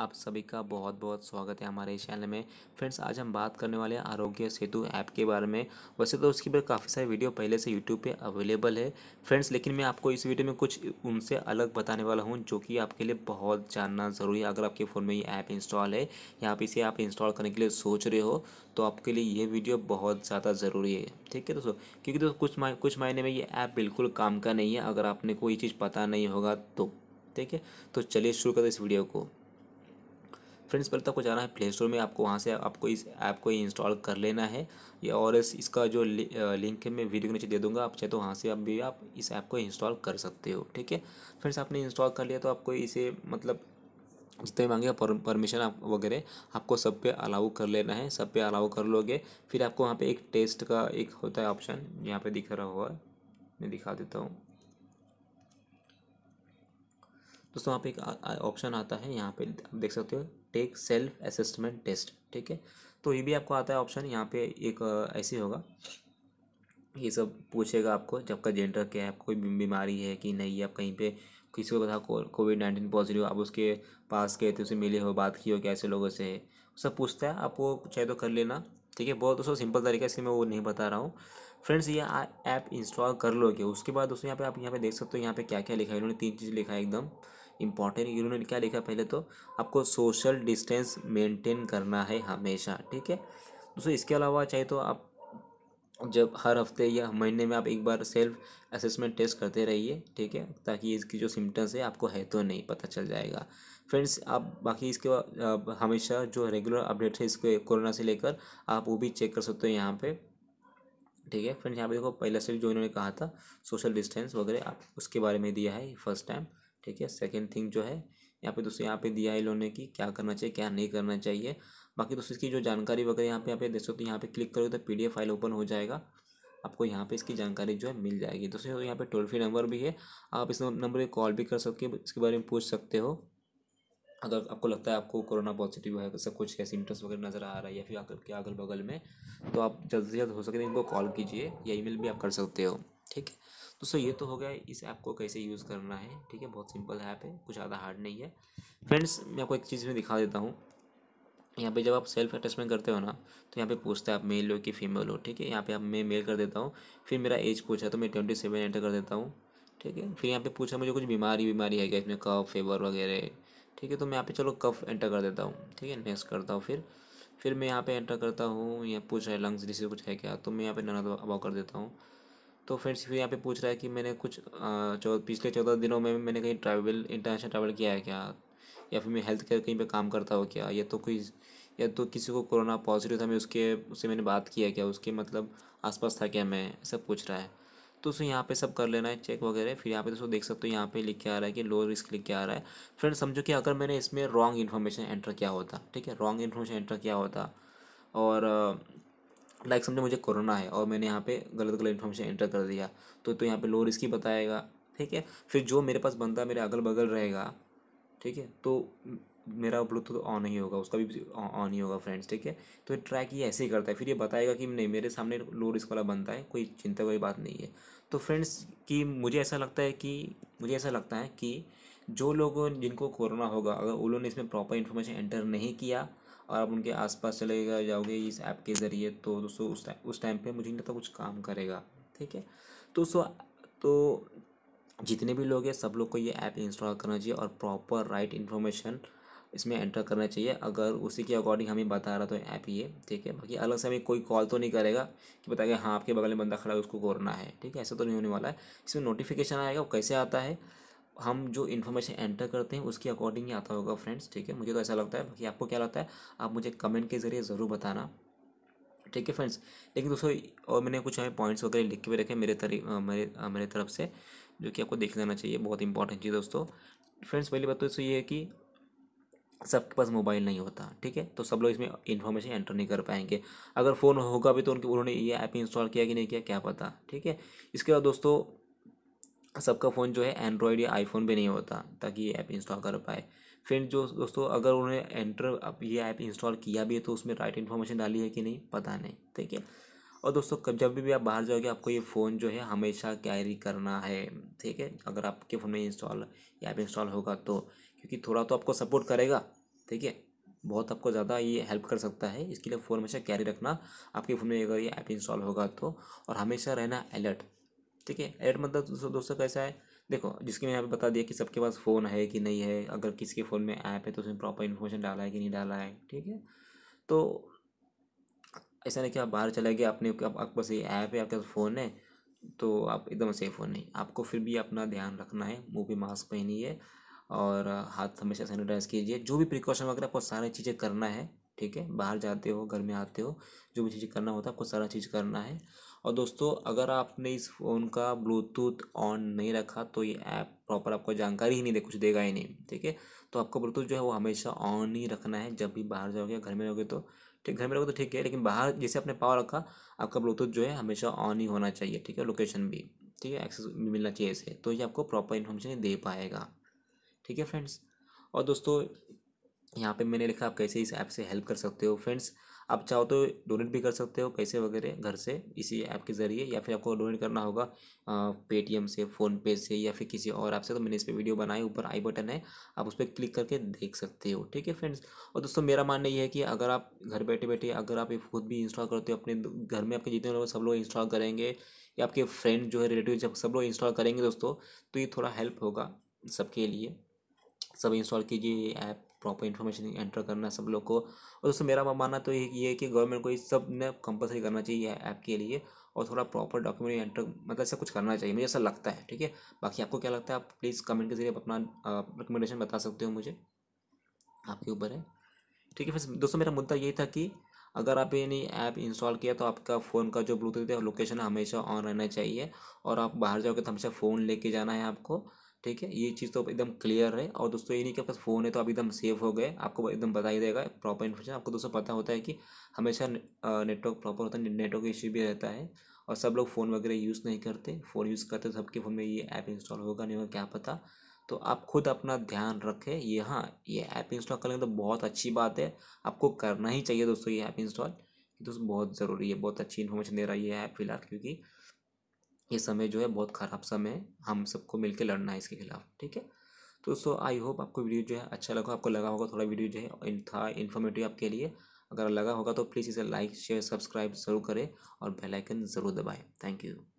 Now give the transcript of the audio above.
आप सभी का बहुत बहुत स्वागत है हमारे इस चैनल में फ्रेंड्स आज हम बात करने वाले हैं आरोग्य सेतु ऐप के बारे में वैसे तो उसकी पर काफ़ी सारी वीडियो पहले से यूट्यूब पे अवेलेबल है फ्रेंड्स लेकिन मैं आपको इस वीडियो में कुछ उनसे अलग बताने वाला हूँ जो कि आपके लिए बहुत जानना ज़रूरी है अगर आपके फ़ोन में ये ऐप इंस्टॉल है या आप इसे आप इंस्टॉल करने के लिए सोच रहे हो तो आपके लिए ये वीडियो बहुत ज़्यादा ज़रूरी है ठीक है दोस्तों क्योंकि दोस्तों कुछ माय, कुछ मायने में ये ऐप बिल्कुल काम का नहीं है अगर आपने कोई चीज़ पता नहीं होगा तो ठीक है तो चलिए शुरू करते इस वीडियो को फ्रेंड्स पहले तो आपको जाना है प्ले स्टोर में आपको वहाँ से आपको इस ऐप को इंस्टॉल कर लेना है या और इस, इसका जो लिंक है मैं वीडियो के नीचे दे दूँगा आप चाहे तो वहाँ से आप भी आप इस ऐप को इंस्टॉल कर सकते हो ठीक है फ्रेंड्स आपने इंस्टॉल कर लिया तो आपको इसे मतलब जितने मांगे परमिशन आप वगैरह आपको सब पे अलाउ कर लेना है सब पे अलाउ कर लोगे फिर आपको वहाँ पे एक टेस्ट का एक होता है ऑप्शन यहाँ पे दिख रहा हुआ मैं दिखा देता हूँ दोस्तों वहाँ पे एक ऑप्शन आता है यहाँ पे आप देख सकते हो टेक सेल्फ असेसमेंट टेस्ट ठीक है तो ये भी आपको आता है ऑप्शन यहाँ पे एक ऐसे होगा ये सब पूछेगा आपको जब का जेंडर क्या है कोई बीमारी है कि नहीं आप कहीं पे किसी को बता कोविड नाइन्टीन पॉजिटिव आप उसके पास गए थे उसे मिले हो बात की हो कैसे लोगों से सब पूछता है आप वो चाहे तो कर लेना ठीक है बहुत दोस्तों सिंपल तरीके से मैं वो नहीं बता रहा हूँ फ्रेंड्स ये ऐप इंस्टॉल कर लोगे उसके बाद दोस्तों यहाँ पे आप यहाँ पे देख सकते हो यहाँ पे क्या क्या लिखा है इन्होंने तीन चीज़ लिखा है एकदम इंपॉर्टेंट इन्होंने क्या लिखा पहले तो आपको सोशल डिस्टेंस मेंटेन करना है हमेशा ठीक है दोस्तों इसके अलावा चाहे तो आप जब हर हफ्ते या महीने में आप एक बार सेल्फ असेसमेंट टेस्ट करते रहिए ठीक है ताकि इसकी जो सिम्टम्स है आपको है तो नहीं पता चल जाएगा फ्रेंड्स आप बाकी इसके बाद हमेशा जो रेगुलर अपडेट है इसके कोरोना से लेकर आप वो भी चेक कर सकते हो यहाँ पे ठीक है फ्रेंड्स यहाँ पे देखो पहला स्टेप जो इन्होंने कहा था सोशल डिस्टेंस वगैरह आप उसके बारे में दिया है फर्स्ट टाइम ठीक है सेकेंड थिंग जो है यहाँ पे दोस्तों यहाँ पे दिया है इन्होंने कि क्या करना चाहिए क्या नहीं करना चाहिए बाकी दोस्तों इसकी जो जानकारी वगैरह यहाँ पे यहाँ पे देख तो यहाँ पे क्लिक करोगे तो पीडीएफ फाइल ओपन हो जाएगा आपको यहाँ पे इसकी जानकारी जो है मिल जाएगी दोस्तों यहाँ पे टोल फ्री नंबर भी है आप इस नंबर पर कॉल भी कर सकते हो इसके बारे में पूछ सकते हो अगर आपको लगता है आपको कोरोना पॉजिटिव है सब कुछ कैसे सिम्टम्स वगैरह नज़र आ रहा है या फिर आपके अगल बगल में तो आप जल्द से जल्द हो सके तो इनको कॉल कीजिए या ईमेल भी आप कर सकते हो ठीक है तो सर ये तो हो गया इस ऐप को कैसे यूज़ करना है ठीक है बहुत सिंपल ऐप है कुछ ज़्यादा हार्ड नहीं है फ्रेंड्स मैं आपको एक चीज़ में दिखा देता हूँ यहाँ पे जब आप सेल्फ अटैचमेंट करते हो ना तो यहाँ पे पूछता है आप मेल हो कि फीमेल हो ठीक है यहाँ पे आप मैं मेल कर देता हूँ फिर मेरा एज पूछा तो मैं ट्वेंटी सेवन एंटर कर देता हूँ ठीक है फिर यहाँ पे पूछा मुझे कुछ बीमारी बीमारी है क्या इसमें कफ फेवर वगैरह ठीक है तो मैं यहाँ पे चलो कफ एंटर कर देता हूँ ठीक है नेक्स्ट करता हूँ फिर फिर मैं यहाँ पे एंटर करता हूँ यहाँ पूछ रहा है लंग्स डिसीज कुछ है क्या तो मैं यहाँ पे नाना अबाव कर देता हूँ तो फ्रेंड्स फिर यहाँ पे पूछ रहा है कि मैंने कुछ चौ, पिछले चौदह दिनों में मैंने कहीं ट्रैवल इंटरनेशनल ट्रैवल किया है क्या या फिर मैं हेल्थ केयर कहीं पर काम करता हूँ क्या या तो कोई या तो किसी को कोरोना पॉजिटिव था मैं उसके उससे मैंने बात किया क्या उसके मतलब आसपास था क्या मैं सब पूछ रहा है तो दोस्तों यहाँ पे सब कर लेना है चेक वगैरह फिर यहाँ पे दोस्तों देख सकते हो यहाँ पे लिख के आ रहा है कि लो रिस्क लिख के आ रहा है फ्रेंड समझो कि अगर मैंने इसमें रॉन्ग इन्फॉर्मेशन एंटर किया होता ठीक है रॉन्ग इन्फॉर्मेशन एंटर किया होता और लाइक uh, समझो मुझे कोरोना है और मैंने यहाँ पे गलत गलत इन्फॉर्मेशन एंटर कर दिया तो तो यहाँ पे लो रिस्क ही बताएगा ठीक है फिर जो मेरे पास बनता मेरे अगल बगल रहेगा ठीक है तो मेरा ब्लूटूथ ऑन ही होगा उसका भी ऑन ही होगा फ्रेंड्स ठीक है तो ट्रैक ये ऐसे ही करता है फिर ये बताएगा कि नहीं मेरे सामने लो रिस्क वाला बनता है कोई चिंता वाली बात नहीं है तो फ्रेंड्स कि मुझे ऐसा लगता है कि मुझे ऐसा लगता है कि जो लोगों जिनको कोरोना होगा अगर उन्होंने इसमें प्रॉपर इन्फॉर्मेशन एंटर नहीं किया और आप उनके आसपास चले जाओगे इस ऐप के ज़रिए तो दोस्तों उस टाइम उस टाइम पर मुझे नहीं लगता कुछ काम करेगा ठीक है तो सो तो जितने भी लोग हैं सब लोग को ये ऐप इंस्टॉल करना चाहिए और प्रॉपर राइट इन्फॉर्मेशन इसमें एंटर करना चाहिए अगर उसी के अकॉर्डिंग हमें बता रहा तो ऐप ये ठीक है बाकी अलग से हमें कोई कॉल तो नहीं करेगा कि गया हाँ आपके बगल में बंदा खड़ा है उसको कोरना है ठीक है ऐसा तो नहीं होने वाला है इसमें नोटिफिकेशन आएगा वो कैसे आता है हम जो इन्फॉर्मेशन एंटर करते हैं उसके अकॉर्डिंग ही आता होगा फ्रेंड्स ठीक है मुझे तो ऐसा लगता है बाकी आपको क्या लगता है आप मुझे कमेंट के ज़रिए ज़रूर बताना ठीक है फ्रेंड्स लेकिन दोस्तों और मैंने कुछ हमें पॉइंट्स वगैरह लिख के भी रखे मेरे तरी मेरे मेरे तरफ से जो कि आपको देख लेना चाहिए बहुत इंपॉर्टेंट चीज़ दोस्तों फ्रेंड्स पहली बात तो ये है कि सबके पास मोबाइल नहीं होता ठीक है तो सब लोग इसमें इन्फॉर्मेशन एंटर नहीं कर पाएंगे अगर फ़ोन होगा भी तो उनके उन्होंने ये ऐप इंस्टॉल किया कि नहीं किया क्या पता ठीक है इसके बाद दोस्तों सबका फ़ोन जो है एंड्रॉयड या आईफोन भी नहीं होता ताकि ये ऐप इंस्टॉल कर पाए फिर जो दोस्तों अगर उन्होंने एंटर अब ये ऐप इंस्टॉल किया भी है तो उसमें राइट इन्फॉर्मेशन डाली है कि नहीं पता नहीं ठीक है और दोस्तों कब जब भी, भी आप बाहर जाओगे आपको ये फ़ोन जो है हमेशा कैरी करना है ठीक है अगर आपके फ़ोन में इंस्टॉल ऐप इंस्टॉल होगा तो क्योंकि थोड़ा तो आपको सपोर्ट करेगा ठीक है बहुत आपको ज़्यादा ये हेल्प कर सकता है इसके लिए फ़ोन हमेशा कैरी रखना आपके फ़ोन में अगर ये ऐप इंस्टॉल होगा तो और हमेशा रहना अलर्ट ठीक है अलर्ट मतलब दोस्तों दोस्तों कैसा है देखो जिसके मैंने यहाँ बता दिया कि सबके पास फ़ोन है कि नहीं है अगर किसके फ़ोन में ऐप है तो उसमें प्रॉपर इन्फॉर्मेशन डाला है कि नहीं डाला है ठीक है तो ऐसा नहीं कि आप बाहर चले गए अपने आपके पास ये ऐप है आपके पास फ़ोन है तो आप एकदम सेफ हो नहीं आपको फिर भी अपना ध्यान रखना है मुँह पे मास्क पहनी है और हाथ हमेशा सैनिटाइज कीजिए जो भी प्रिकॉशन वगैरह आपको सारी चीज़ें करना है ठीक है बाहर जाते हो घर में आते हो जो भी चीज़ें करना होता है आपको सारा चीज़ करना है और दोस्तों अगर आपने इस फ़ोन का ब्लूटूथ ऑन नहीं रखा तो ये ऐप प्रॉपर आपको जानकारी ही नहीं दे कुछ देगा ही नहीं ठीक है तो आपको ब्लूटूथ जो है वो हमेशा ऑन ही रखना है जब भी बाहर जाओगे घर में रहोगे तो ठीक घर में रहोगे तो ठीक है लेकिन बाहर जैसे आपने पावर रखा आपका ब्लूटूथ जो है हमेशा ऑन ही होना चाहिए ठीक है लोकेशन भी ठीक है एक्सेस मिलना चाहिए इसे तो ये आपको प्रॉपर इन्फॉर्मेशन दे पाएगा ठीक है फ्रेंड्स और दोस्तों यहाँ पे मैंने लिखा आप कैसे इस ऐप से हेल्प कर सकते हो फ्रेंड्स आप चाहो तो डोनेट भी कर सकते हो पैसे वगैरह घर से इसी ऐप के ज़रिए या फिर आपको डोनेट करना होगा पेटीएम से फ़ोनपे से या फिर किसी और ऐप से तो मैंने इस पर वीडियो बनाई ऊपर आई बटन है आप उस पर क्लिक करके देख सकते हो ठीक है फ्रेंड्स और दोस्तों मेरा मानना ये है कि अगर आप घर बैठे बैठे अगर आप खुद भी इंस्टॉल करते हो अपने घर में आपके जितने लोग सब लोग इंस्टॉल करेंगे या आपके फ्रेंड जो है रिलेटिव जब सब लोग इंस्टॉल करेंगे दोस्तों तो ये थोड़ा हेल्प होगा सबके लिए सब इंस्टॉल कीजिए ऐप प्रॉपर इन्फॉर्मेशन एंटर करना है सब लोग को और दोस्तों मेरा मानना तो ये है कि गवर्नमेंट को इस सब ने कंपलसरी करना चाहिए ऐप के लिए और थोड़ा प्रॉपर डॉक्यूमेंट एंटर मतलब ऐसा कुछ करना चाहिए मुझे ऐसा लगता है ठीक है बाकी आपको क्या लगता है आप प्लीज़ कमेंट के जरिए अपना रिकमेंडेशन बता सकते हो मुझे आपके ऊपर है ठीक है फिर दोस्तों मेरा मुद्दा यही था कि अगर आप यानी ऐप इंस्टॉल किया तो आपका फ़ोन का जो ब्लूटूथ है लोकेशन हमेशा ऑन रहना चाहिए और आप बाहर जाओगे तो हमेशा फ़ोन लेके जाना है आपको ठीक है ये चीज़ तो एकदम क्लियर है और दोस्तों ये नहीं कि आपका फ़ोन है तो आप एकदम सेफ हो गए आपको एकदम बता ही देगा प्रॉपर इन्फॉर्मेशन आपको दोस्तों पता होता है कि हमेशा नेटवर्क प्रॉपर होता है नेटवर्क इश्यू भी रहता है और सब लोग फ़ोन वगैरह यूज़ नहीं करते फ़ोन यूज़ करते तो सबके फ़ोन में ये ऐप इंस्टॉल होगा नहीं होगा क्या पता तो आप खुद अपना ध्यान रखें ये हाँ ये ऐप इंस्टॉल करेंगे तो बहुत अच्छी बात है आपको करना ही चाहिए दोस्तों ये ऐप इंस्टॉल दोस्तों बहुत ज़रूरी है बहुत अच्छी इन्फॉर्मेशन दे रहा है ये ऐप फिलहाल क्योंकि ये समय जो है बहुत ख़राब समय है हम सबको मिलकर लड़ना है इसके खिलाफ ठीक है तो सो आई होप आपको वीडियो जो है अच्छा लगा आपको लगा होगा थोड़ा वीडियो जो है था इन्फॉर्मेटिव आपके लिए अगर लगा होगा तो प्लीज़ इसे लाइक शेयर सब्सक्राइब ज़रूर करें और बेलाइकन ज़रूर दबाएँ थैंक यू